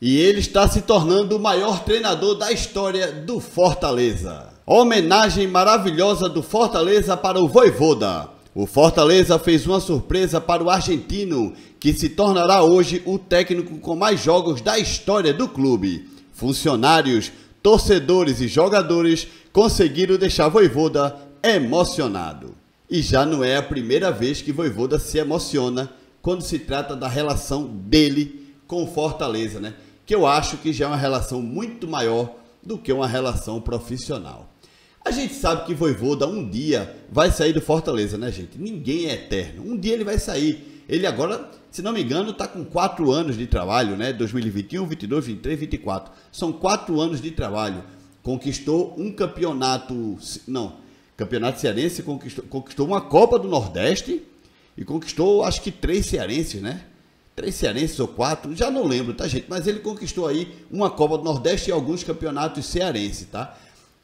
E ele está se tornando o maior treinador da história do Fortaleza. Homenagem maravilhosa do Fortaleza para o Voivoda. O Fortaleza fez uma surpresa para o argentino, que se tornará hoje o técnico com mais jogos da história do clube. Funcionários, torcedores e jogadores conseguiram deixar Voivoda emocionado. E já não é a primeira vez que Voivoda se emociona quando se trata da relação dele com o Fortaleza, né? que eu acho que já é uma relação muito maior do que uma relação profissional. A gente sabe que Voivoda um dia vai sair do Fortaleza, né, gente? Ninguém é eterno. Um dia ele vai sair. Ele agora, se não me engano, está com quatro anos de trabalho, né? 2021, 22, 23, 24. São quatro anos de trabalho. Conquistou um campeonato. Não, campeonato cearense, conquistou, conquistou uma Copa do Nordeste e conquistou, acho que, três cearenses, né? três cearenses ou quatro, já não lembro, tá, gente? Mas ele conquistou aí uma Copa do Nordeste e alguns campeonatos cearenses, tá?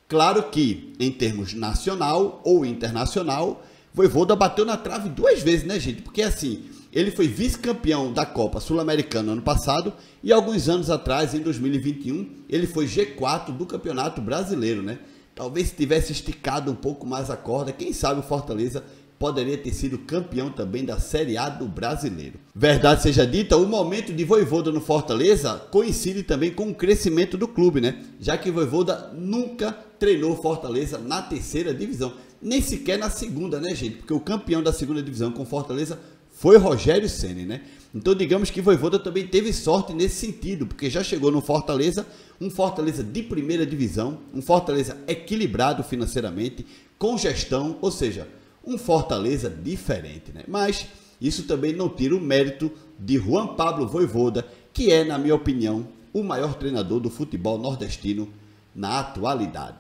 Claro que, em termos nacional ou internacional, Voivoda bateu na trave duas vezes, né, gente? Porque assim, ele foi vice-campeão da Copa Sul-Americana ano passado e alguns anos atrás, em 2021, ele foi G4 do Campeonato Brasileiro, né? Talvez se tivesse esticado um pouco mais a corda, quem sabe o Fortaleza poderia ter sido campeão também da Série A do Brasileiro. Verdade seja dita, o momento de Voivoda no Fortaleza coincide também com o crescimento do clube, né? Já que Voivoda nunca treinou Fortaleza na terceira divisão, nem sequer na segunda, né, gente? Porque o campeão da segunda divisão com Fortaleza foi Rogério Ceni, né? Então digamos que Voivoda também teve sorte nesse sentido, porque já chegou no Fortaleza, um Fortaleza de primeira divisão, um Fortaleza equilibrado financeiramente, com gestão, ou seja, um Fortaleza diferente, né? Mas isso também não tira o mérito de Juan Pablo Voivoda, que é, na minha opinião, o maior treinador do futebol nordestino na atualidade.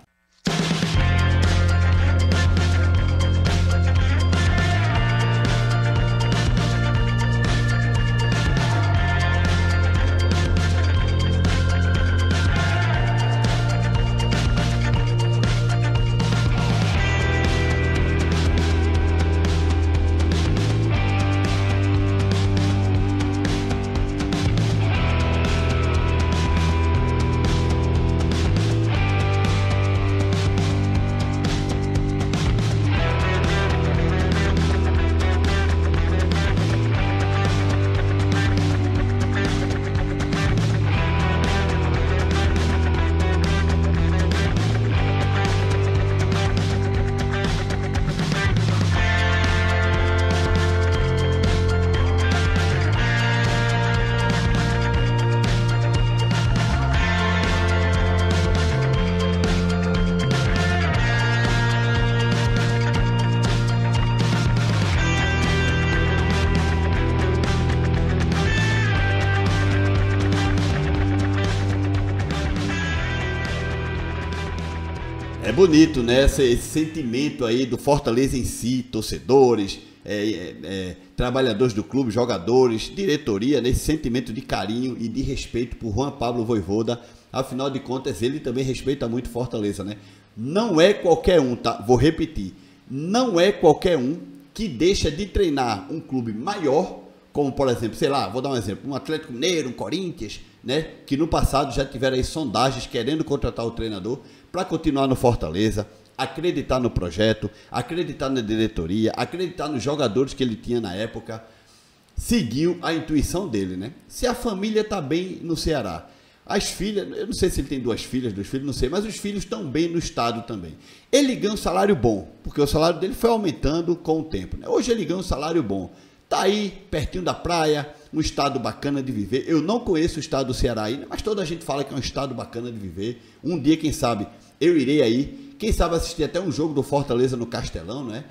É bonito, né? Esse, esse sentimento aí do Fortaleza em si, torcedores, é, é, é, trabalhadores do clube, jogadores, diretoria, nesse né? sentimento de carinho e de respeito por Juan Pablo Voivoda. Afinal de contas, ele também respeita muito Fortaleza, né? Não é qualquer um, tá? Vou repetir. Não é qualquer um que deixa de treinar um clube maior, como por exemplo, sei lá, vou dar um exemplo, um Atlético Mineiro, um Corinthians, né? Que no passado já tiveram aí sondagens querendo contratar o treinador, para continuar no Fortaleza, acreditar no projeto, acreditar na diretoria, acreditar nos jogadores que ele tinha na época. Seguiu a intuição dele, né? Se a família está bem no Ceará, as filhas, eu não sei se ele tem duas filhas, dois filhos, não sei, mas os filhos estão bem no Estado também. Ele ganha um salário bom, porque o salário dele foi aumentando com o tempo. Né? Hoje ele ganha um salário bom. Está aí, pertinho da praia, um estado bacana de viver. Eu não conheço o estado do Ceará ainda, mas toda a gente fala que é um estado bacana de viver. Um dia, quem sabe, eu irei aí. Quem sabe assistir até um jogo do Fortaleza no Castelão, né?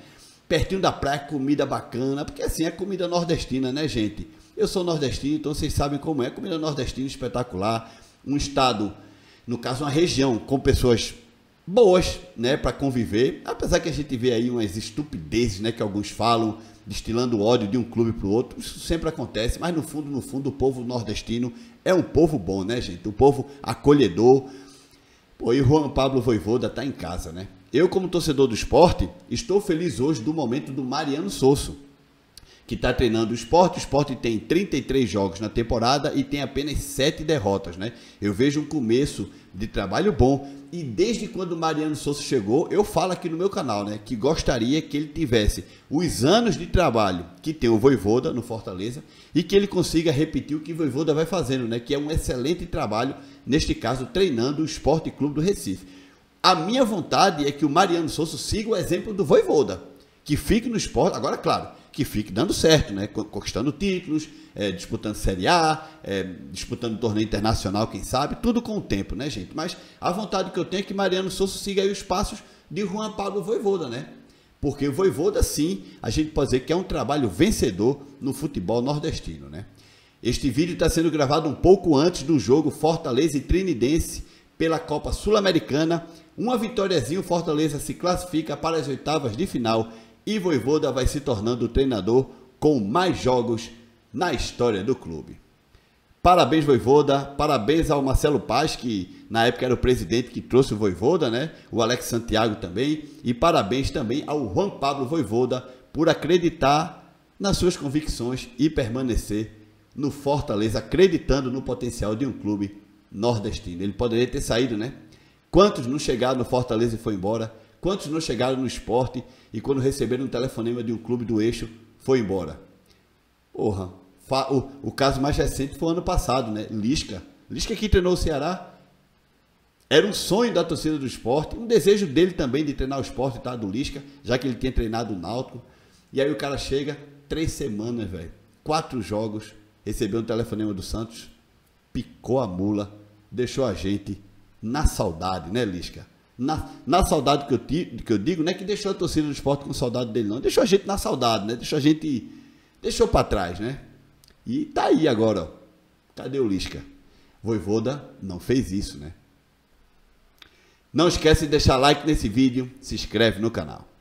Pertinho da praia, comida bacana. Porque assim é comida nordestina, né, gente? Eu sou nordestino, então vocês sabem como é. Comida nordestina espetacular. Um estado, no caso, uma região com pessoas boas, né, para conviver. Apesar que a gente vê aí umas estupidezes, né, que alguns falam, destilando ódio de um clube para o outro. Isso sempre acontece, mas no fundo, no fundo, o povo nordestino é um povo bom, né, gente? Um povo acolhedor, Pô, e o Juan Pablo Voivoda tá em casa, né? Eu, como torcedor do esporte, estou feliz hoje do momento do Mariano Sosso que está treinando o esporte. O esporte tem 33 jogos na temporada e tem apenas 7 derrotas, né? Eu vejo um começo de trabalho bom. E desde quando Mariano Souza chegou, eu falo aqui no meu canal, né? Que gostaria que ele tivesse os anos de trabalho que tem o Voivoda no Fortaleza e que ele consiga repetir o que o Voivoda vai fazendo, né? Que é um excelente trabalho, neste caso, treinando o Esporte Clube do Recife. A minha vontade é que o Mariano Souza siga o exemplo do Voivoda, que fique no esporte. Agora, claro, que fique dando certo, né? conquistando títulos, é, disputando Série A, é, disputando torneio internacional, quem sabe, tudo com o tempo, né, gente? Mas a vontade que eu tenho é que Mariano Souza siga os passos de Juan Pablo Voivoda, né? Porque o Voivoda, sim, a gente pode dizer que é um trabalho vencedor no futebol nordestino, né? Este vídeo está sendo gravado um pouco antes do jogo Fortaleza e Trinidense pela Copa Sul-Americana. Uma vitóriazinha, o Fortaleza se classifica para as oitavas de final e Voivoda vai se tornando o treinador com mais jogos na história do clube. Parabéns, Voivoda. Parabéns ao Marcelo Paz, que na época era o presidente que trouxe o Voivoda, né? O Alex Santiago também. E parabéns também ao Juan Pablo Voivoda por acreditar nas suas convicções e permanecer no Fortaleza, acreditando no potencial de um clube nordestino. Ele poderia ter saído, né? Quantos não chegaram no Fortaleza e foi embora? Quantos não chegaram no esporte e quando receberam um telefonema de um clube do eixo, foi embora? Porra, o, o caso mais recente foi ano passado, né? Lisca. Lisca que treinou o Ceará. Era um sonho da torcida do esporte, um desejo dele também de treinar o esporte, tá? Do Lisca, já que ele tinha treinado o Náutico. E aí o cara chega, três semanas, velho, quatro jogos, recebeu um telefonema do Santos, picou a mula, deixou a gente na saudade, né, Lisca? na, na saudade que eu, tido, que eu digo, não é que deixou a torcida do esporte com saudade dele, não. Deixou a gente na saudade, né? Deixou a gente. Deixou para trás, né? E tá aí agora, ó. Cadê o Lisca? Voivoda não fez isso, né? Não esquece de deixar like nesse vídeo, se inscreve no canal.